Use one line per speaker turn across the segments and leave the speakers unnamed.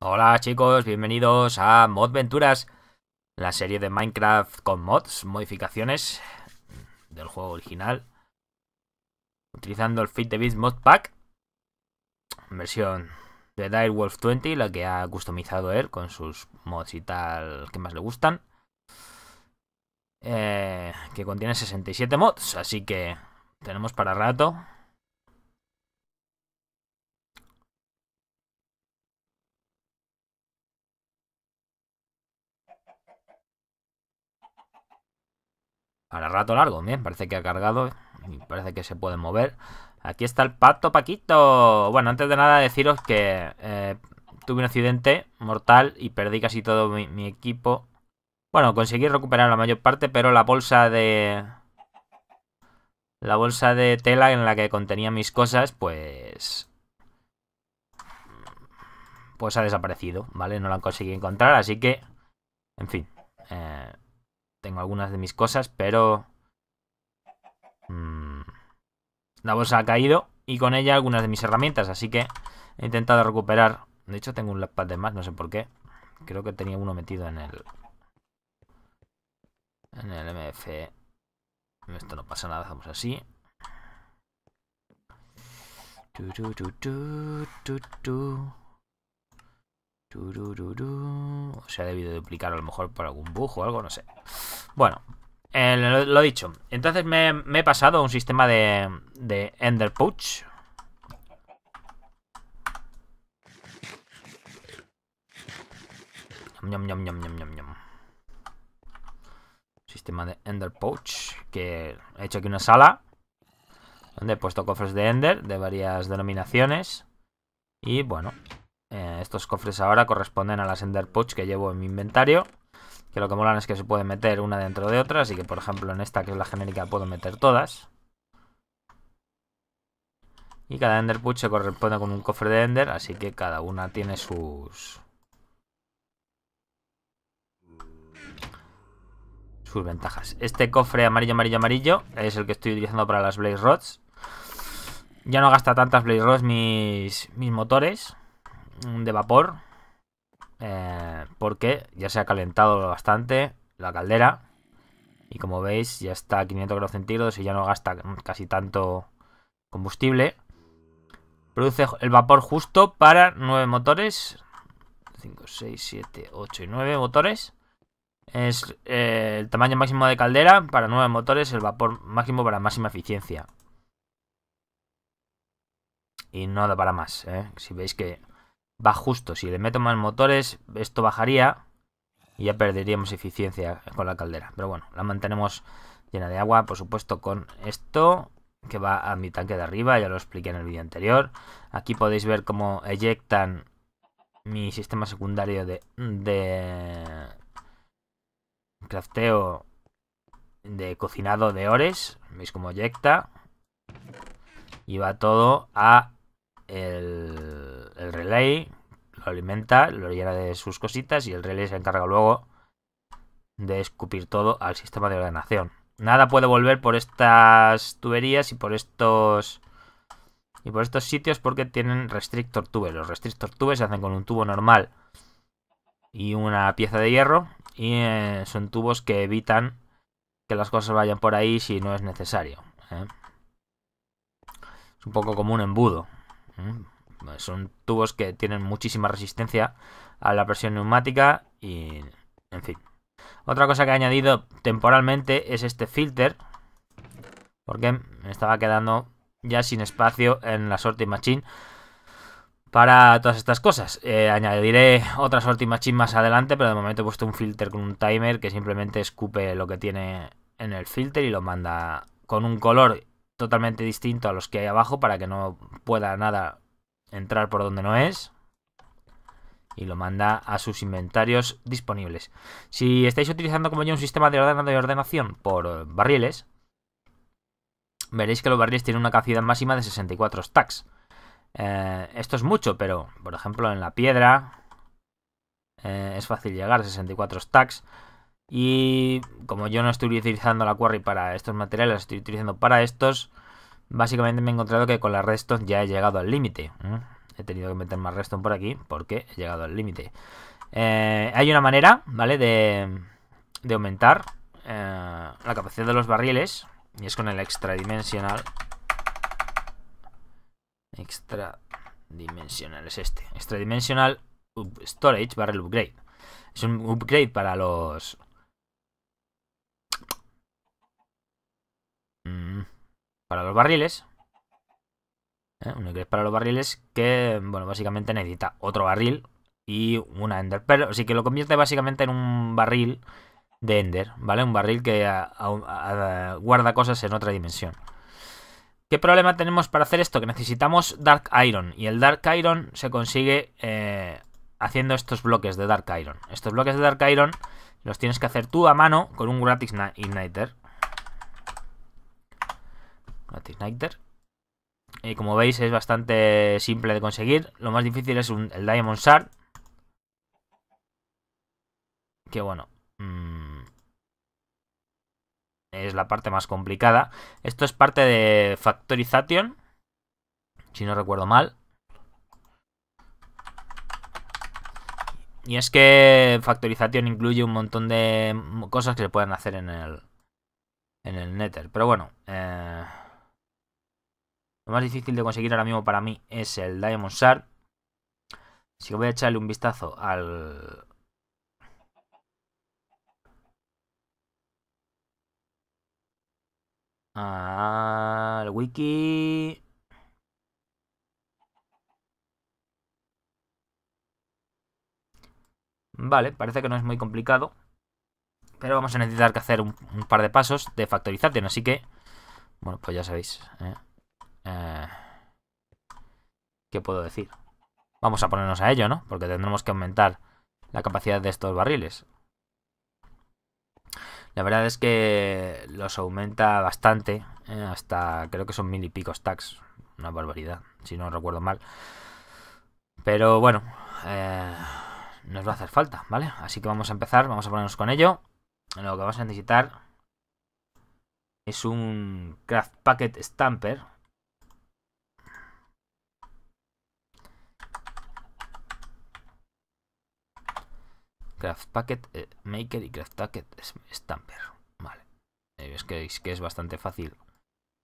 Hola chicos, bienvenidos a Modventuras, la serie de Minecraft con mods, modificaciones del juego original, utilizando el Fit the Beast Mod Pack, versión de direwolf 20, la que ha customizado él con sus mods y tal que más le gustan, eh, que contiene 67 mods, así que tenemos para rato, Ahora rato largo, bien, parece que ha cargado y parece que se puede mover. Aquí está el pato Paquito. Bueno, antes de nada deciros que eh, tuve un accidente mortal y perdí casi todo mi, equipo. Bueno, conseguí recuperar la mayor parte, pero la bolsa de... La bolsa de tela en la que contenía mis cosas, pues... Pues ha desaparecido, ¿vale? No la han conseguido encontrar, así que... En fin. Eh, tengo algunas de mis cosas, pero... Mm, la bolsa ha caído y con ella algunas de mis herramientas, así que he intentado recuperar... De hecho tengo un laptop de más, no sé por qué. Creo que tenía uno metido en el... En el MF. E. Esto no pasa nada, vamos así. Tu, tu, tu, se ha debido duplicar a lo mejor por algún bug o algo, no sé. Bueno, eh, lo, he dicho. Entonces me, he pasado a un sistema de, Ender Pouch. sistema de Ender Pouch. Que he hecho aquí una sala. Donde he puesto cofres de Ender de varias denominaciones. Y bueno, estos cofres ahora corresponden a las Ender Pouch que llevo en mi inventario. Que lo que molan es que se puede meter una dentro de otra. Así que, por ejemplo, en esta que es la genérica puedo meter todas. Y cada Ender Pouch se corresponde con un cofre de Ender. Así que cada una tiene sus... Sus ventajas. Este cofre amarillo, amarillo, amarillo es el que estoy utilizando para las Blaze Rods. Ya no gasta tantas Blaze Rods mis, mis motores de vapor. Eh, porque ya se ha calentado bastante la caldera. Y como veis, ya está a 500 grados centígrados y ya no gasta casi tanto combustible. Produce el vapor justo para 9 motores. 5, 6, 7, 8 y 9 motores. Es eh, el tamaño máximo de caldera para 9 motores, el vapor máximo para máxima eficiencia. Y no da para más. ¿eh? Si veis que va justo. Si le meto más motores, esto bajaría y ya perderíamos eficiencia con la caldera. Pero bueno, la mantenemos llena de agua, por supuesto, con esto que va a mi tanque de arriba, ya lo expliqué en el vídeo anterior. Aquí podéis ver cómo eyectan mi sistema secundario de, de crafteo de cocinado de ores. Veis cómo eyecta. Y va todo a el el relay, lo alimenta, lo llena de sus cositas y el relay se encarga luego de escupir todo al sistema de ordenación. Nada puede volver por estas tuberías y por estos y por estos sitios porque tienen restrictor tubes. Los restrictor tubes se hacen con un tubo normal y una pieza de hierro y eh, son tubos que evitan que las cosas vayan por ahí si no es necesario. ¿eh? Es un poco como un embudo. ¿eh? son tubos que tienen muchísima resistencia a la presión neumática y, en fin. Otra cosa que he añadido temporalmente es este filter, porque me estaba quedando ya sin espacio en la sorting machine para todas estas cosas. Eh, añadiré otra sorting machine más adelante, pero de momento he puesto un filter con un timer que simplemente escupe lo que tiene en el filter y lo manda con un color totalmente distinto a los que hay abajo para que no pueda nada entrar por donde no es y lo manda a sus inventarios disponibles. Si estáis utilizando como yo un sistema de ordenación por barriles, veréis que los barriles tienen una capacidad máxima de 64 stacks. Eh, esto es mucho, pero por ejemplo en la piedra eh, es fácil llegar a 64 stacks. Y como yo no estoy utilizando la quarry para estos materiales, estoy utilizando para estos, Básicamente me he encontrado que con la redstone ya he llegado al límite. ¿eh? He tenido que meter más redstone por aquí porque he llegado al límite. Eh, hay una manera, ¿vale? De, aumentar eh, la capacidad de los barriles. Y es con el extradimensional. Extradimensional es este. Extradimensional Storage Barrel Upgrade. Es un upgrade para los... Mm para los barriles. ¿eh? Un inglés para los barriles que, bueno, básicamente necesita otro barril y una Ender pero sí que lo convierte básicamente en un barril de Ender, ¿vale? Un barril que guarda cosas en otra dimensión. ¿Qué problema tenemos para hacer esto? Que necesitamos Dark Iron. Y el Dark Iron se consigue eh, haciendo estos bloques de Dark Iron. Estos bloques de Dark Iron los tienes que hacer tú a mano con un Gratis Igniter. Y eh, como veis es bastante simple de conseguir. Lo más difícil es el Diamond Shard. Que bueno. Mm, es la parte más complicada. Esto es parte de Factorization. Si no recuerdo mal. Y es que Factorization incluye un montón de cosas que se pueden hacer en el, en el Nether. Pero bueno. Eh, lo más difícil de conseguir ahora mismo para mí es el Diamond Shard. Así que voy a echarle un vistazo al... Al wiki... Vale, parece que no es muy complicado. Pero vamos a necesitar que hacer un, par de pasos de factorización, así que... Bueno, pues ya sabéis. ¿eh? ¿Qué puedo decir? Vamos a ponernos a ello, ¿no? Porque tendremos que aumentar la capacidad de estos barriles. La verdad es que los aumenta bastante, ¿eh? hasta creo que son mil y pico stacks. Una barbaridad, si no recuerdo mal. Pero bueno, eh, nos va a hacer falta, ¿vale? Así que vamos a empezar, vamos a ponernos con ello. Lo que vamos a necesitar es un Craft Packet Stamper, Craft Packet eh, Maker y Craft Packet Stamper. Vale. Eh, es que, es que es bastante fácil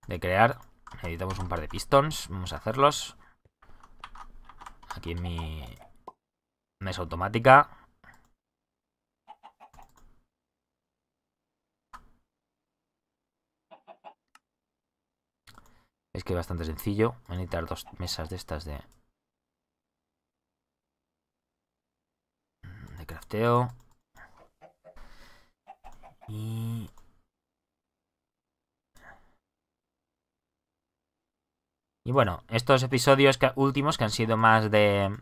de crear. Necesitamos un par de pistons. Vamos a hacerlos. Aquí en mi mesa automática. Es que es bastante sencillo. Voy a necesitar dos mesas de estas de Y... bueno, estos episodios últimos que han sido más de...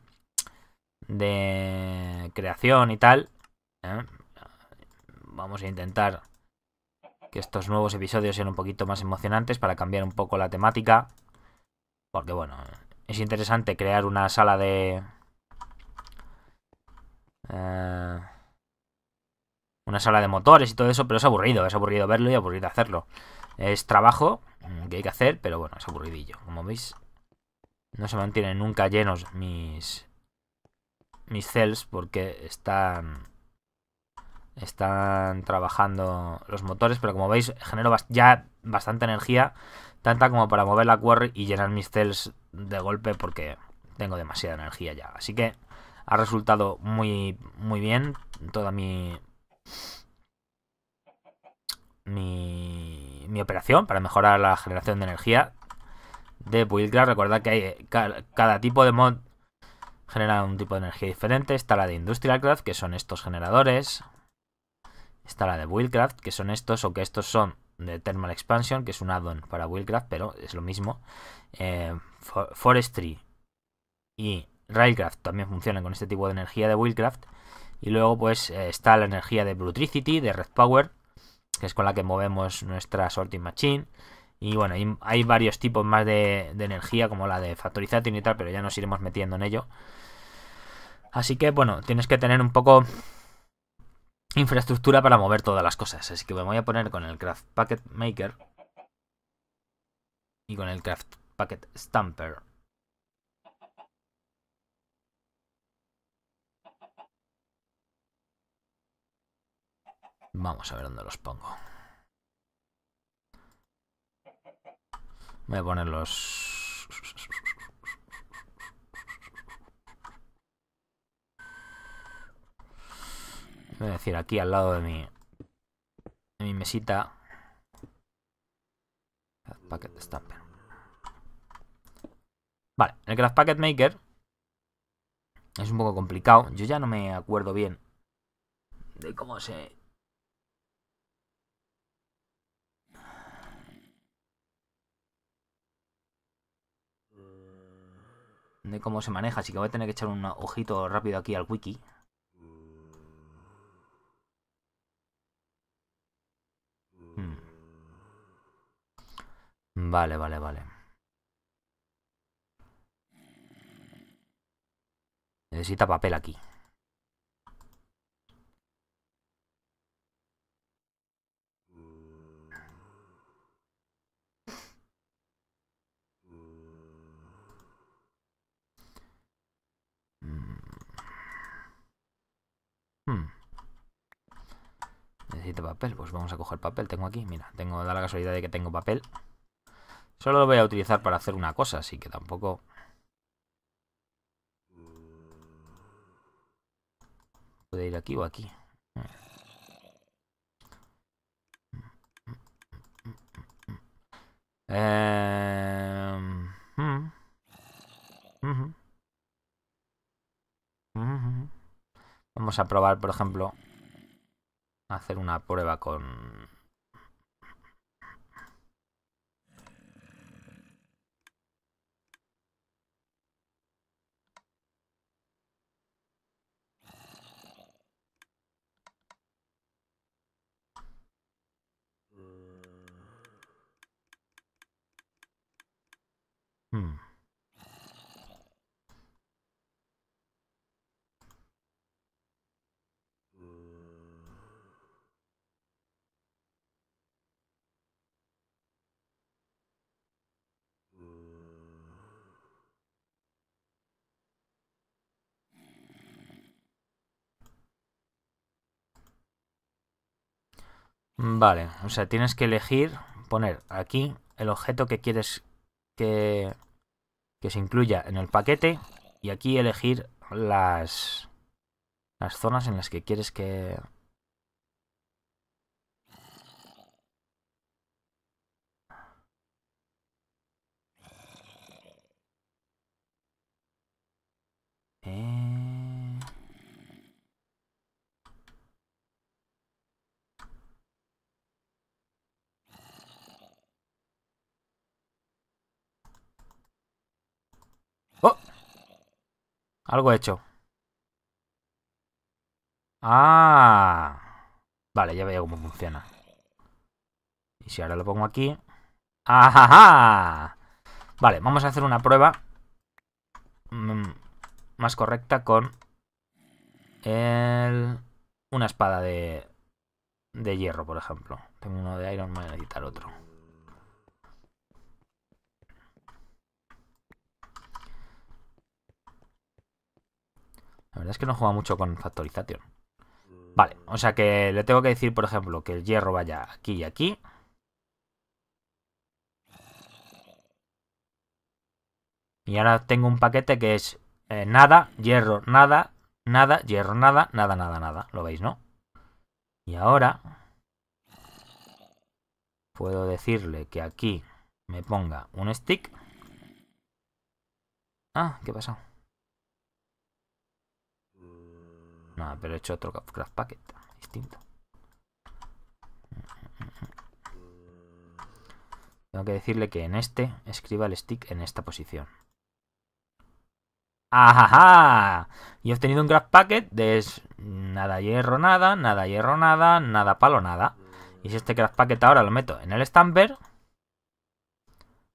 De creación y tal. ¿eh? Vamos a intentar que estos nuevos episodios sean un poquito más emocionantes para cambiar un poco la temática. Porque bueno, es interesante crear una sala de, eh, una sala de motores y todo eso, pero es aburrido, es aburrido verlo y aburrido hacerlo. Es trabajo mm, que hay que hacer, pero bueno, es aburridillo. Como veis, no se mantienen nunca llenos mis, mis cells porque están están trabajando los motores, pero como veis genero ya bastante energía, tanta como para mover la quarry y llenar mis cells de golpe porque tengo demasiada energía ya. Así que ha resultado muy, muy bien toda mi, mi, operación para mejorar la generación de energía de Buildcraft. Recordad que hay, cada, tipo de mod genera un tipo de energía diferente. Está la de Industrial Craft, que son estos generadores. Está la de Buildcraft, que son estos, o que estos son de Thermal Expansion, que es un add-on para Buildcraft, pero es lo mismo. Eh, forestry y Railcraft también funciona con este tipo de energía de Wildcraft. Y luego pues eh, está la energía de Brutricity, de Red Power, que es con la que movemos nuestra Sorting Machine. Y bueno, hay varios tipos más de, energía, como la de Factorización y tal, pero ya nos iremos metiendo en ello. Así que bueno, tienes que tener un poco infraestructura para mover todas las cosas. Así que me voy a poner con el Craft Packet Maker y con el Craft Packet Stamper. Vamos a ver dónde los pongo. Voy a poner los... Es decir, aquí al lado de mi, de mi mesita. Packet Vale, el Craft Packet Maker es un poco complicado. Yo ya no me acuerdo bien de cómo se cómo se maneja, así que voy a tener que echar un ojito rápido aquí al wiki. Hmm. Vale, vale, vale. Necesita papel aquí. papel. Pues vamos a coger papel. Tengo aquí, mira, tengo la casualidad de que tengo papel. Solo lo voy a utilizar para hacer una cosa, así que tampoco... Puede ir aquí o aquí. Em, hmm. Vamos a probar, por ejemplo, hacer una prueba con Vale, o sea, tienes que elegir, poner aquí el objeto que quieres que, que se incluya en el paquete y aquí elegir las, las zonas en las que quieres que... Eh, Algo hecho. Ah. Vale, ya veía cómo funciona. Y si ahora lo pongo aquí... ¡ajá! Vale, vamos a hacer una prueba mm, más correcta con el... una espada de, de hierro, por ejemplo. Tengo uno de iron, voy a necesitar otro. La verdad es que no juega mucho con factorización. Mm. Vale, o sea que le tengo que decir, por ejemplo, que el hierro vaya aquí y aquí. Y ahora tengo un paquete que es eh, nada, hierro, nada, nada, hierro, nada, nada, nada, nada. ¿Lo veis, no? Y ahora puedo decirle que aquí me ponga un stick. Ah, ¿qué pasa? No, pero he hecho otro craft packet. Distinto. Tengo que decirle que en este escriba el stick en esta posición. ¡Ajaja! Y he obtenido un craft packet de nada hierro, nada, nada hierro, nada, nada palo, nada. Y si este craft packet ahora lo meto en el stamper,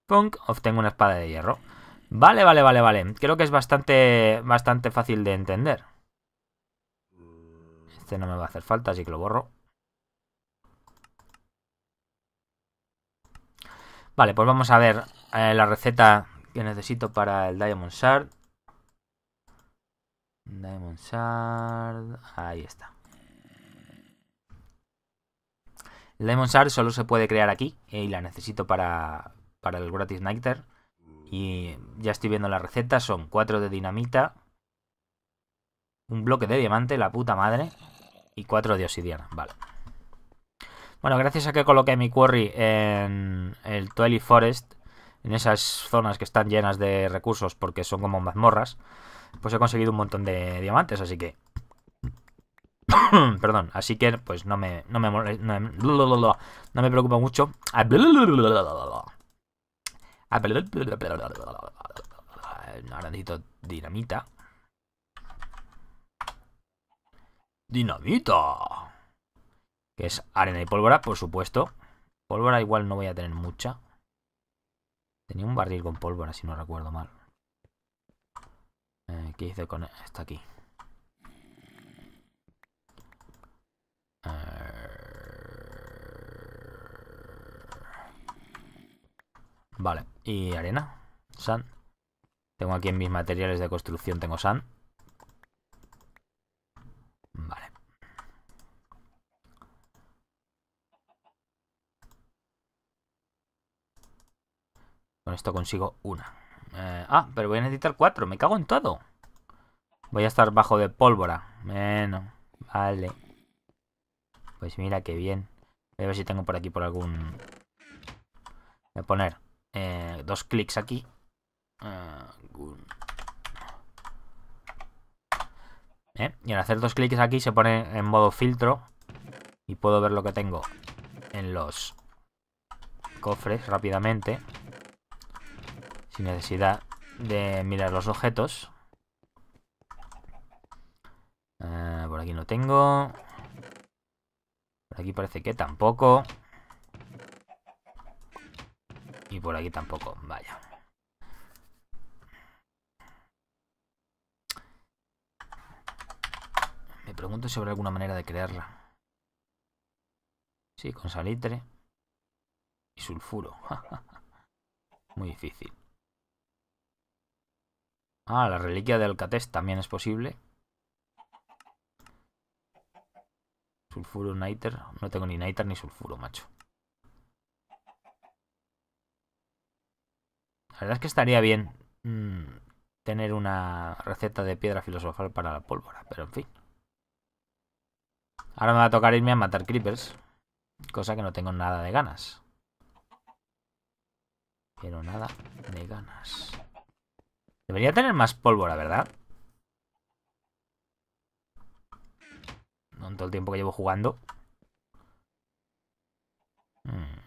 punk, obtengo una espada de hierro. Vale, vale, vale, vale. Creo que es bastante, bastante fácil de entender. Este no me va a hacer falta, así que lo borro. Vale, pues vamos a ver eh, la receta que necesito para el Diamond Shard. Diamond Shard... Ahí está. El Diamond Shard solo se puede crear aquí eh, y la necesito para, para el Gratis Knighter. Y ya estoy viendo la receta, son 4 de dinamita, un bloque de diamante, la puta madre y 4 de obsidiana, vale. Bueno, gracias a que coloqué mi quarry en el Twilight Forest, en esas zonas que están llenas de recursos porque son como mazmorras, pues he conseguido un montón de diamantes, así que... Perdón, así que pues no me, no me, no, me... preocupa mucho. Ahora necesito dinamita. Dinamita. Que es arena y pólvora, por supuesto. Pólvora igual no voy a tener mucha. Tenía un barril con pólvora, si no recuerdo mal. Eh, ¿Qué hice con esto aquí? Eh, vale, y arena, sand. Tengo aquí en mis materiales de construcción, tengo sand. Vale. Con esto consigo una. Eh, ah, pero voy a necesitar cuatro. Me cago en todo. Voy a estar bajo de pólvora. Bueno, vale. Pues mira qué bien. Voy a ver si tengo por aquí por algún... Voy a poner eh, dos clics aquí. Eh, ¿Eh? Y al hacer dos clics aquí se pone en modo filtro y puedo ver lo que tengo en los cofres rápidamente sin necesidad de mirar los objetos. Ah, por aquí no tengo. Por aquí parece que tampoco. Y por aquí tampoco, vaya. pregunto si habrá alguna manera de crearla. Sí, con salitre y sulfuro. Muy difícil. Ah, la reliquia de Alcatest también es posible. Sulfuro, niter. No tengo ni niter ni sulfuro, macho. La verdad es que estaría bien mm, tener una receta de piedra filosofal para la pólvora, pero en fin. Ahora me va a tocar irme a matar creepers. Cosa que no tengo nada de ganas. Pero nada de ganas. Debería tener más pólvora, ¿verdad? No todo el tiempo que llevo jugando. Hmm.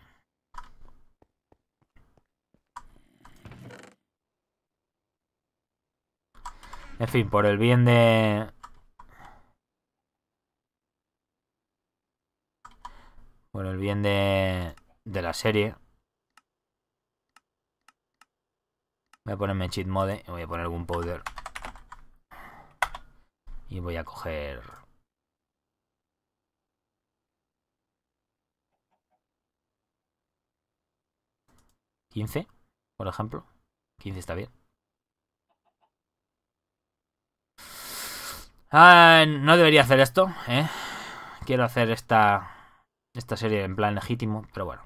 En fin, por el bien de, Bueno, el bien de, la serie. Voy a ponerme cheat mode voy a poner algún powder. Y voy a coger... ¿15? Por ejemplo. 15 está bien. Ah, no debería hacer esto, ¿eh? Quiero hacer esta esta serie en plan legítimo, pero bueno.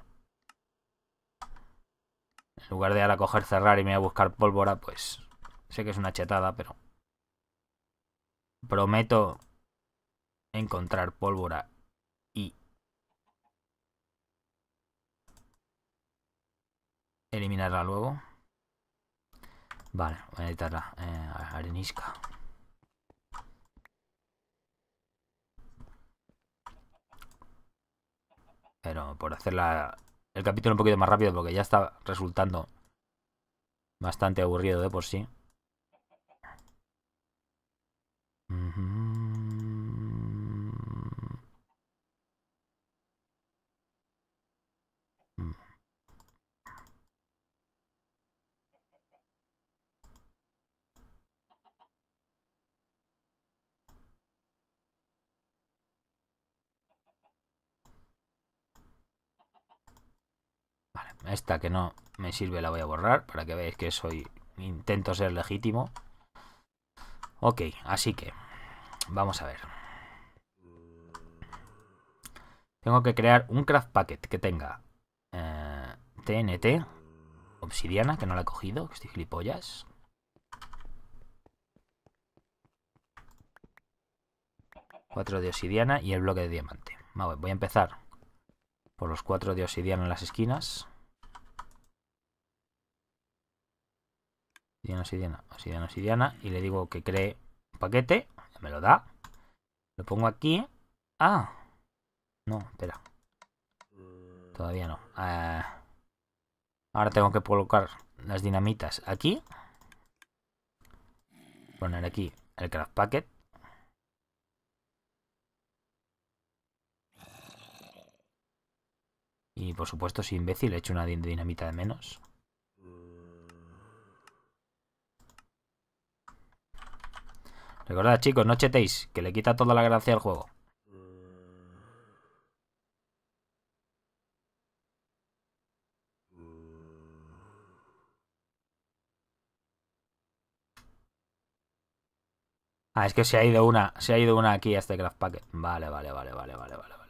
En lugar de ahora coger, cerrar y me voy a buscar pólvora, pues sé que es una chetada, pero prometo encontrar pólvora y eliminarla luego. Vale, voy a editarla. Eh, arenisca. por hacer la, el capítulo un poquito más rápido porque ya está resultando bastante aburrido de por sí. que no me sirve la voy a borrar para que veáis que soy intento ser legítimo. Ok, así que vamos a ver. Tengo que crear un craft packet que tenga TNT, eh, obsidiana, que no la he cogido, que estoy gilipollas. Cuatro de obsidiana y el bloque de diamante. voy a empezar por los cuatro de obsidiana en las esquinas. Diana, Y le digo que cree un paquete. Me lo da. Lo pongo aquí. Ah. No, espera. Mm. Todavía no. Eh, ahora tengo que colocar las dinamitas aquí. Poner aquí el craft packet. Y por supuesto, si imbécil, he hecho una dinamita de menos. Recordad, chicos, no chetéis, que le quita toda la gracia al juego. Ah, es que se ha ido una, se ha ido una aquí a este craft packet. Vale, vale, vale, vale, vale, vale, vale.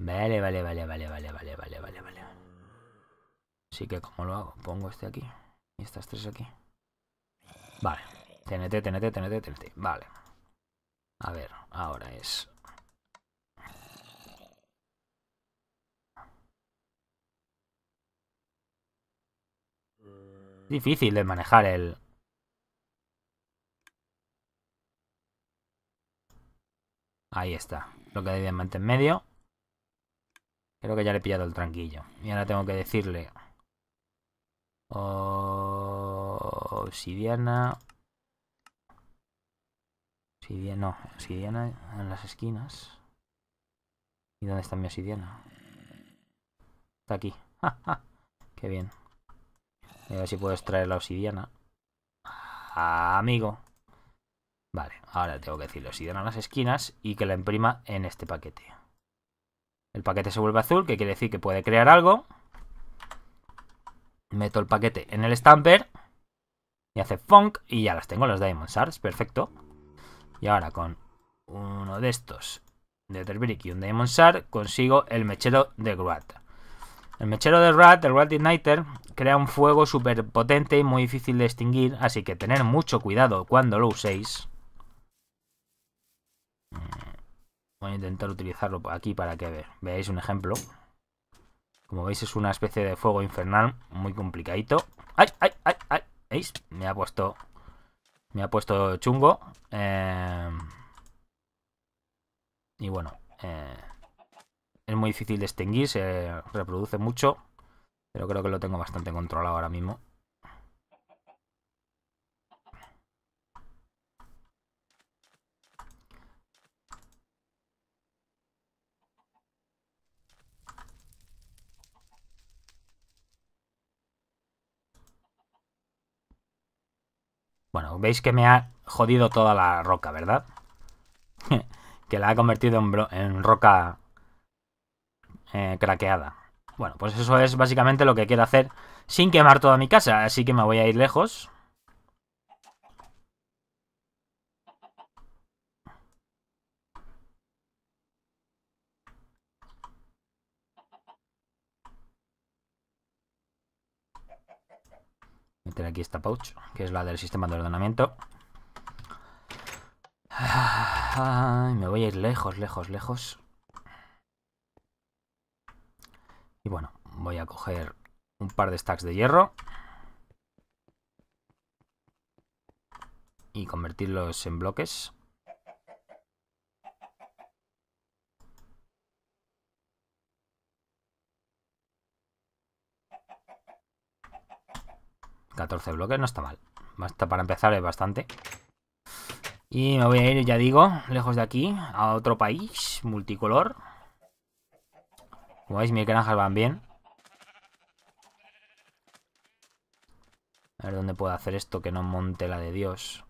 Vale, vale, vale, vale, vale, vale, vale, vale, vale. Así que, ¿cómo lo hago? Pongo este aquí. Y estas tres aquí. Vale. TNT, TNT, TNT, TNT. Vale. A ver, ahora es... Difícil de manejar el... Ahí está. Lo que de diamante en medio. Creo que ya le he pillado el tranquillo. Y ahora tengo que decirle... Obsidiana, oh, bien, no, obsidiana en las esquinas. ¿Y dónde está mi obsidiana? Está aquí. ¡Ja, qué bien! A ver si puedo extraer la obsidiana. Ah, amigo. Vale, ahora tengo que decir obsidiana en las esquinas y que la imprima en este paquete. El paquete se vuelve azul, que quiere decir que puede crear algo. Meto el paquete en el stamper. Y hace funk y ya las tengo, las Diamond Shards, perfecto. Y ahora con uno de estos de Terbrick y un Demon Shard consigo el mechero de Grot. El mechero de Rat, el Rat Igniter, crea un fuego súper potente y muy difícil de extinguir, así que tener mucho cuidado cuando lo uséis. Mm, voy a intentar utilizarlo aquí para que veáis un ejemplo. Como veis es una especie de fuego infernal muy complicadito. ¡Ay, ay, ay, ay! ¿Veis? Me ha puesto me ha puesto chungo. Eh, y bueno, eh, es muy difícil de extinguir, se reproduce mucho. Pero creo que lo tengo bastante controlado ahora mismo. Bueno, veis que me ha jodido toda la roca, ¿verdad? que la ha convertido en, roca eh, craqueada. Bueno, pues eso es básicamente lo que quiero hacer sin quemar toda mi casa. Así que me voy a ir lejos. meter aquí esta pouch, que es la del sistema de ordenamiento. me voy a ir lejos, lejos, lejos. Y bueno, voy a coger un par de stacks de hierro. Y convertirlos en bloques. 14 bloques no está mal. Basta para empezar es bastante. Y me voy a ir, ya digo, lejos de aquí, a otro país multicolor. Como veis, mis granjas van bien. A ver dónde puedo hacer esto que no monte la de Dios.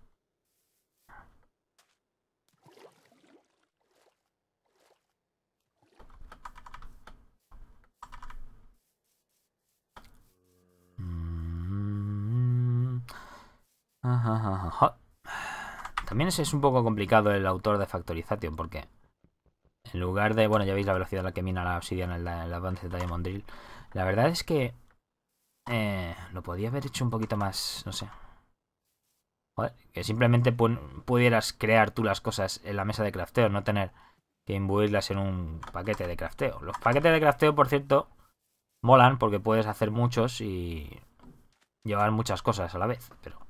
También es, un poco complicado el autor de factorización porque en lugar de. Bueno, ya veis la velocidad a la que mina la obsidiana en el avance de Diamond Drill. La verdad es que. Eh, lo podía haber hecho un poquito más. No sé. que simplemente pudieras crear tú las cosas en la mesa de crafteo, no tener que imbuirlas en un paquete de crafteo. Los paquetes de crafteo, por cierto, molan porque puedes hacer muchos y llevar muchas cosas a la vez, pero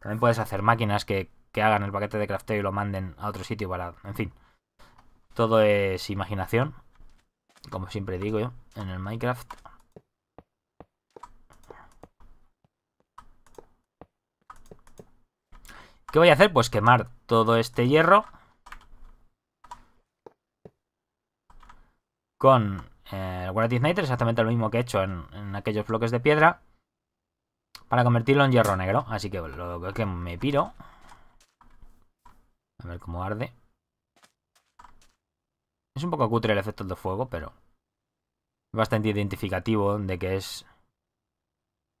también puedes hacer máquinas que, hagan el paquete de crafteo y lo manden a otro sitio para... En fin, todo es imaginación, como siempre digo yo, en el Minecraft. ¿Qué voy a hacer? Pues quemar todo este hierro con eh, el eh, Guardian exactamente lo mismo que he hecho en aquellos bloques de piedra para convertirlo en hierro negro. Así que lo que, me piro. A ver cómo arde. Es un poco cutre el efecto de fuego, pero bastante identificativo de que es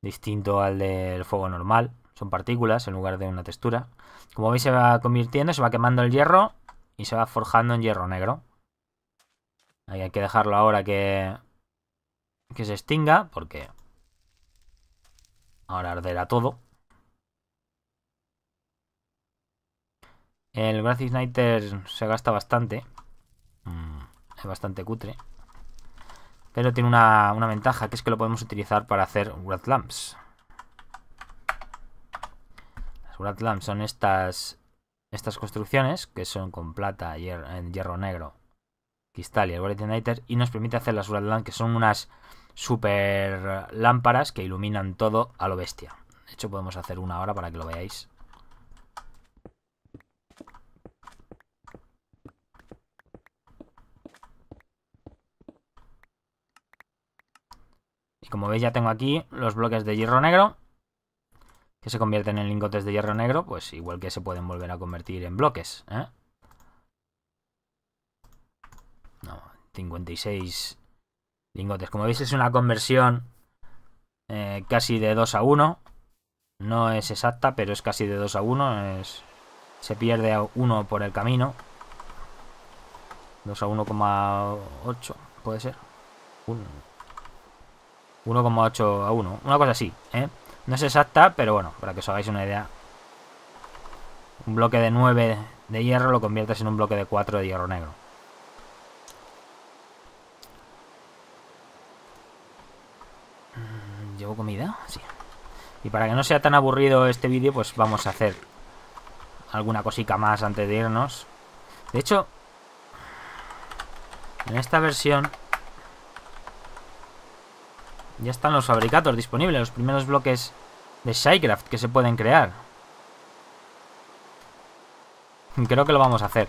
distinto al del fuego normal. Son partículas en lugar de una textura. Como veis se va convirtiendo, se va quemando el hierro y se va forjando en hierro negro. Ahí hay que dejarlo ahora que, que se extinga porque Ahora arderá todo. El Graphic Igniter se gasta bastante. Mm, es bastante cutre. Pero tiene una, ventaja, que es que lo podemos utilizar para hacer Wrath Lamps. Las Wrath Lamps son estas, estas construcciones, que son con plata, en hierro negro, cristal y el Graphic Igniter, y nos permite hacer las Wrath Lamps, que son unas super lámparas que iluminan todo a lo bestia. De hecho, podemos hacer una ahora para que lo veáis. Y como veis ya tengo aquí los bloques de hierro negro que se convierten en lingotes de hierro negro, pues igual que se pueden volver a convertir en bloques. ¿eh? No, 56 lingotes. Como veis es una conversión eh, casi de 2 a 1. No es exacta, pero es casi de 2 a 1. Es... Se pierde a 1 por el camino. 2 a 1,8 puede ser. 1,8 a 1. Una cosa así. ¿eh? No es exacta, pero bueno, para que os hagáis una idea. Un bloque de 9 de hierro lo conviertes en un bloque de 4 de hierro negro. comida? Y para que no sea tan aburrido este vídeo, pues vamos a hacer alguna cosica más antes de irnos. De hecho, en esta versión ya están los fabricatos disponibles, los primeros bloques de Shycraft que se pueden crear. Creo que lo vamos a hacer.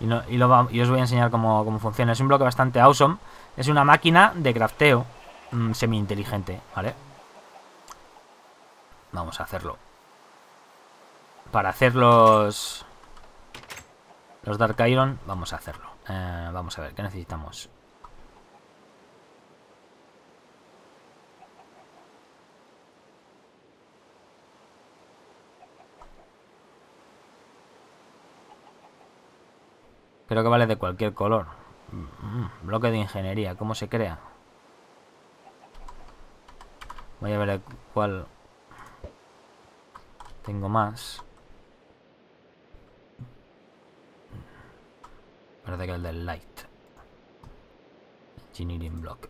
Y, y, os voy a enseñar cómo, funciona. Es un bloque bastante awesome. Es una máquina de crafteo mm, semi-inteligente, ¿vale? Vamos a hacerlo. Para hacer los... Los Dark Iron, vamos a hacerlo. Eh, vamos a ver, ¿qué necesitamos? Creo que vale de cualquier color. Mm, mm, bloque de ingeniería, ¿cómo se crea? Voy a ver cuál tengo más. Parece que el del light. Engineering block.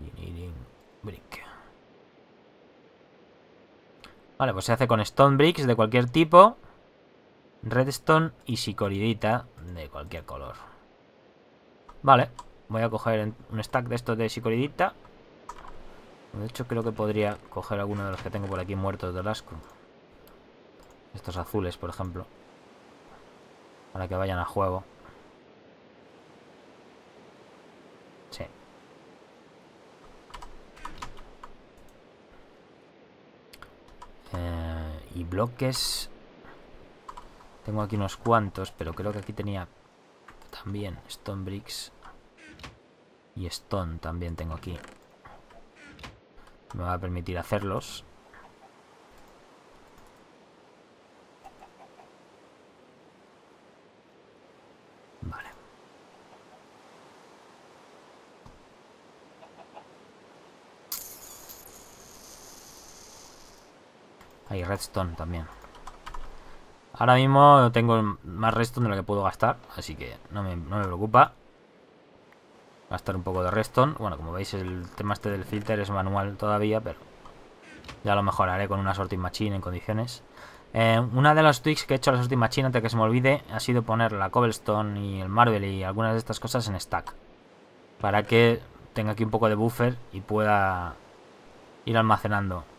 Engineering brick. Vale, pues se hace con stone bricks de cualquier tipo. Redstone y sicoridita de cualquier color. Vale. Voy a coger un stack de estos de psicolidita. De hecho, creo que podría coger alguno de los que tengo por aquí muertos de asco. Estos azules, por ejemplo. Para que vayan a juego. Sí. Eh, y bloques... Tengo aquí unos cuantos, pero creo que aquí tenía también Stone Bricks. Y Stone también tengo aquí. Me va a permitir hacerlos. Vale. Hay redstone también. Ahora mismo tengo más redstone de lo que puedo gastar, así que no me, no me preocupa gastar un poco de redstone. Bueno, como veis, el tema este del filter es manual todavía, pero ya lo mejoraré con una sorting machine en condiciones. Eh, una de las tweaks que he hecho a la sorting machine antes que se me olvide ha sido poner la cobblestone y el marvel y algunas de estas cosas en stack. Para que tenga aquí un poco de buffer y pueda ir almacenando.